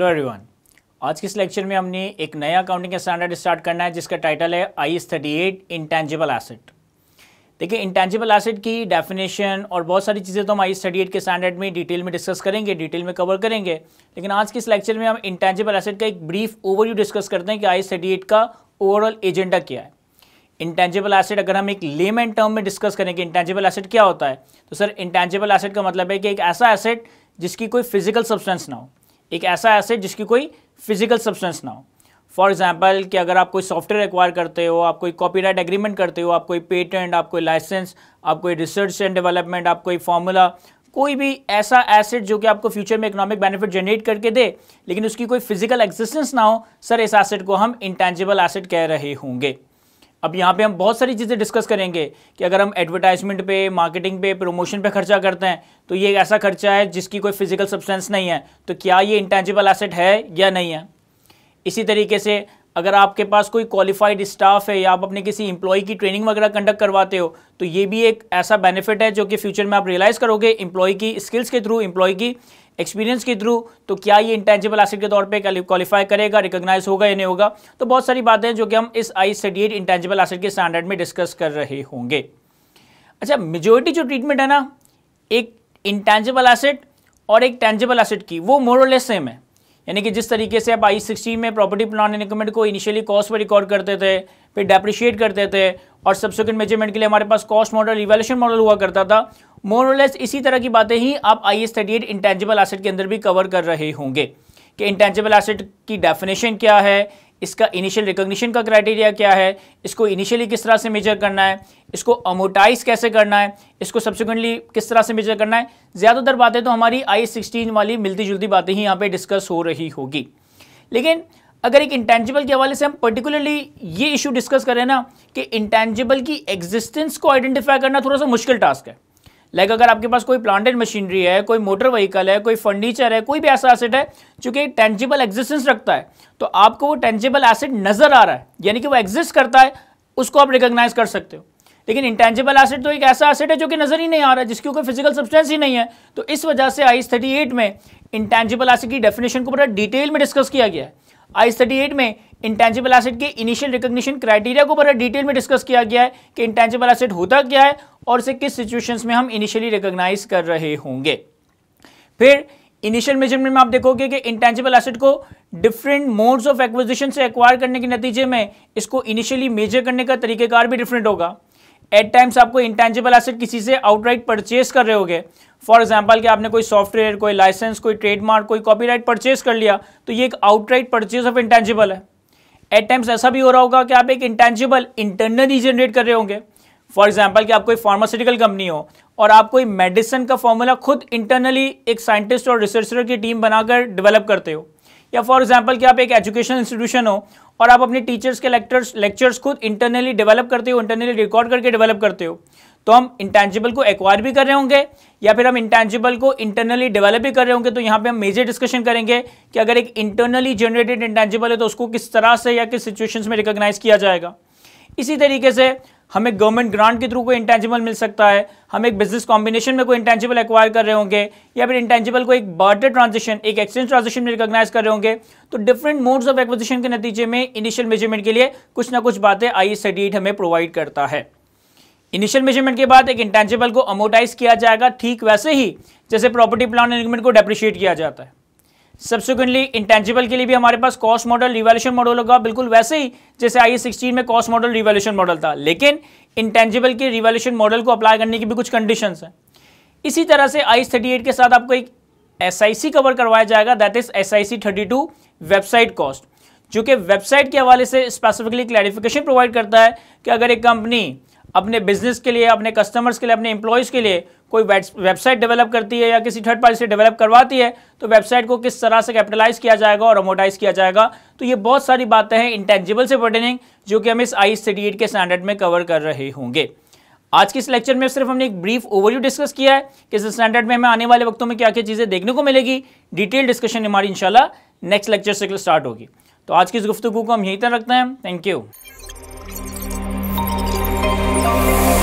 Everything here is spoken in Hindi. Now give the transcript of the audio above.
हेलो एवरीवन आज के इस लेक्चर में हमने एक नया अकाउंटिंग स्टैंडर्ड स्टार्ट करना है जिसका टाइटल है I S thirty eight intangible asset देखिए इंटेंजिबल एसेट की डेफिनेशन और बहुत सारी चीज़ें तो हम आई एस थर्टी एट के स्टैंडर्ड में डिटेल में डिस्कस करेंगे डिटेल में कवर करेंगे लेकिन आज के इस लेक्चर में हम इंटेंजिबल एसेट का एक ब्रीफ ओवरव्यू डिस्कस करते हैं कि आई एस थर्टी एट का ओवरऑल एजेंडा क्या है इंटेंजिबल एसेट अगर हम एक लेमैन टर्म में डिस्कस करें कि इंटेंजिबल एसेट क्या होता है तो सर इंटेंजिबल एसेट का मतलब है कि एक ऐसा एसेट जिसकी कोई फिजिकल सब्सटेंस ना हो एक ऐसा एसेट जिसकी कोई फिजिकल सब्सटेंस ना हो फॉर एग्जाम्पल कि अगर आप कोई सॉफ्टवेयर एक्वायर करते हो आप कोई कॉपीराइट एग्रीमेंट करते हो आप कोई पेटेंट आप कोई लाइसेंस आप कोई रिसर्च एंड डेवलपमेंट आप कोई फॉर्मूला कोई भी ऐसा एसेट जो कि आपको फ्यूचर में इकोनॉमिक बेनिफिट जनरेट करके दे लेकिन उसकी कोई फिजिकल एग्जिस्टेंस ना हो सर इस एसेट को हम इंटेंजिबल एसेट कह रहे होंगे अब यहाँ पे हम बहुत सारी चीज़ें डिस्कस करेंगे कि अगर हम एडवर्टाइजमेंट पे मार्केटिंग पे प्रमोशन पे खर्चा करते हैं तो ये एक ऐसा खर्चा है जिसकी कोई फिजिकल सब्सटेंस नहीं है तो क्या ये इंटेंजिबल एसेट है या नहीं है इसी तरीके से अगर आपके पास कोई क्वालिफाइड स्टाफ है या आप अपने किसी इंप्लॉय की ट्रेनिंग वगैरह कंडक्ट करवाते हो तो ये भी एक ऐसा बेनिफिट है जो कि फ्यूचर में आप रियलाइज़ करोगे इंप्लॉय की स्किल्स के थ्रू इंप्लॉय की एक्सपीरियंस के थ्रू तो क्या ये इंटेंजिबल एसिड के तौर पे क्वालिफाई करेगा रिकॉग्नाइज होगा या नहीं होगा तो बहुत सारी बातें जो कि हम इस आई स्टडी इंटेंजिबल एसिड के स्टैंडर्ड में डिस्कस कर रहे होंगे अच्छा मेजोरिटी जो ट्रीटमेंट है ना एक इंटेंजिबल एसिड और एक टेंजिबल एसिड की वो मोरोलेस सेम है यानी कि जिस तरीके से आप आई सिक्सटी में प्रॉपर्टी प्लान एंड इक्विपमेंट को इनिशियली कॉस्ट पर रिकॉर्ड करते थे फिर डेप्रिशिएट करते थे और सब्सिक्वेंट मेजरमेंट के लिए हमारे पास कॉस्ट मॉडल रिवेल्यूशन मॉडल हुआ करता था मोरलेस इसी तरह की बातें ही आप I S thirty eight intangible asset के अंदर भी कवर कर रहे होंगे कि इंटेंजिबल एसेट की डेफिनेशन क्या है इसका इनिशियल रिकग्निशन का क्राइटेरिया क्या है इसको इनिशियली किस तरह से मेजर करना है इसको अमोटाइज कैसे करना है इसको सब्सिक्वेंटली किस तरह से मेजर करना है ज़्यादातर बातें तो हमारी आई सिक्सटीन वाली मिलती जुलती बातें ही यहाँ पर डिस्कस हो रही होगी लेकिन अगर एक इंटेंजिबल के हवाले से हम पर्टिकुलरली ये इशू डिस्कस करें ना कि इंटेंजिबल की एग्जिस्टेंस को आइडेंटिफाई करना थोड़ा सा मुश्किल टास्क है लाइक अगर आपके पास कोई प्लांटेड मशीनरी है कोई मोटर व्हीकल है कोई फर्नीचर है कोई भी ऐसा एसेट है चूंकि टेंजिबल एग्जिस्टेंस रखता है तो आपको वो टेंजिबल एसेट नजर आ रहा है यानी कि वो एग्जिस्ट करता है उसको आप रिकोगनाइज कर सकते हो लेकिन इंटेंजिबल एसेट तो एक ऐसा एसेट है जो कि नजर ही नहीं आ रहा है जिसके ऊपर फिजिकल सब्सटेंस ही नहीं है तो इस वजह से आईस थर्टी एट में इंटेंजिबल एसेट की डेफिनेशन को पूरा डिटेल में डिस्कस किया गया है आईस थर्टी एट में इंटेंजिबल एसेट के इनिशियल रिकग्निशन क्राइटेरिया को बड़ा डिटेल में डिस्कस किया गया है कि इंटेंजिबल एसेट होता क्या है और इसे किस सिचुएशंस में हम इनिशियली रिकोगनाइज कर रहे होंगे फिर इनिशियल मेजरमेंट में आप देखोगे कि इंटेंजिबल एसेट को डिफरेंट मोड्स ऑफ एक्विजिशन से एक्वायर करने के नतीजे में इसको इनिशियली मेजर करने का तरीकेकार भी डिफरेंट होगा एट टाइम्स आपको इंटेंजिबल एसेट किसी से आउटराइट परचेज कर रहे होगे फॉर एग्जाम्पल कि आपने कोई सॉफ्टवेयर कोई लाइसेंस कोई ट्रेडमार्क कोई कॉपीराइट परचेज कर लिया तो ये एक आउटराइट परचेज ऑफ इंटेंजिबल है एट टाइम्स ऐसा भी हो रहा होगा कि आप एक इंटेंजिबल इंटरनली जनरेट कर रहे होंगे फॉर एग्जाम्पल कि आप कोई फार्मास्यूटिकल कंपनी हो और आप कोई मेडिसिन का फॉर्मूला खुद इंटरनली एक साइंटिस्ट और रिसर्चर की टीम बनाकर डेवलप करते हो या फॉर एग्जाम्पल कि आप एक एजुकेशन इंस्टीट्यूशन हो और आप अपने टीचर्स के लेक्चर्स लेक्चर्स खुद इंटरनली डेवलप करते हो इंटरनली रिकॉर्ड करके डेवलप करते हो तो हम इंटेंजिबल को एक्वायर भी कर रहे होंगे या फिर हम इंटेंजिबल को इंटरनली डेवलप भी कर रहे होंगे तो यहाँ पे हम मेजर डिस्कशन करेंगे कि अगर एक इंटरनली जनरेटेड इंटेंजिबल है तो उसको किस तरह से या किस सिचुएशंस में रिकोगनाइज़ किया जाएगा इसी तरीके से हमें गवर्नमेंट ग्रांट के थ्रू कोई इंटेंजिबल मिल सकता है हम एक बिजनेस कॉम्बिनेशन में कोई इंटेंजिबल एक्वायर कर रहे होंगे या फिर इंटेंजिबल को एक बार्टर ट्रांजेक्शन एक एक्सचेंज ट्रांजेक्शन में रिकॉग्नाइज कर रहे होंगे तो डिफरेंट मोड्स ऑफ एक्विजिशन के नतीजे में इनिशियल मेजरमेंट के लिए कुछ ना कुछ बातें आई एस हमें प्रोवाइड करता है इनिशियल मेजरमेंट के बाद एक इंटेंजिबल को अमोटाइज किया जाएगा ठीक वैसे ही जैसे प्रॉपर्टी प्लान एग्रीमेंट को डेप्रिशिएट किया जाता है सब्सिक्वेंटली इंटेंजिबल के लिए भी हमारे पास कॉस्ट मॉडल रिवॉल्यूशन मॉडल होगा बिल्कुल वैसे ही जैसे आई सिक्सटीन e में कॉस्ट मॉडल रिवॉल्यूशन मॉडल था लेकिन इंटेंजिबल के रिवॉल्यूशन मॉडल को अप्लाई करने की भी कुछ कंडीशन है इसी तरह से आई थर्टी एट के साथ आपको एक एस आई सी कवर करवाया जाएगा that is S I C thirty two website cost जो कि वेबसाइट के हवाले से स्पेसिफिकली क्लैरिफिकेशन प्रोवाइड करता है कि अगर एक कंपनी अपने बिजनेस के लिए अपने कस्टमर्स के लिए अपने एम्प्लॉयज़ के लिए कोई वेबसाइट डेवलप करती है या किसी थर्ड पार्टी से डेवलप करवाती है तो वेबसाइट को किस तरह से कैपिटलाइज किया जाएगा और अमोटाइज किया जाएगा तो ये बहुत सारी बातें हैं इंटेंजिबल से पर्टेनिंग जो कि हम इस आई सी के स्टैंडर्ड में कवर कर रहे होंगे आज के इस लेक्चर में सिर्फ हमने एक ब्रीफ ओवरव्यू डिस्कस किया है कि इस स्टैंडर्ड में हमें आने वाले वक्तों में क्या क्या चीज़ें देखने को मिलेगी डिटेल डिस्कशन हमारी इनशाला नेक्स्ट लेक्चर से स्टार्ट होगी तो आज की इस गुफ्तु को हम यहीं तक रखते हैं थैंक यू Música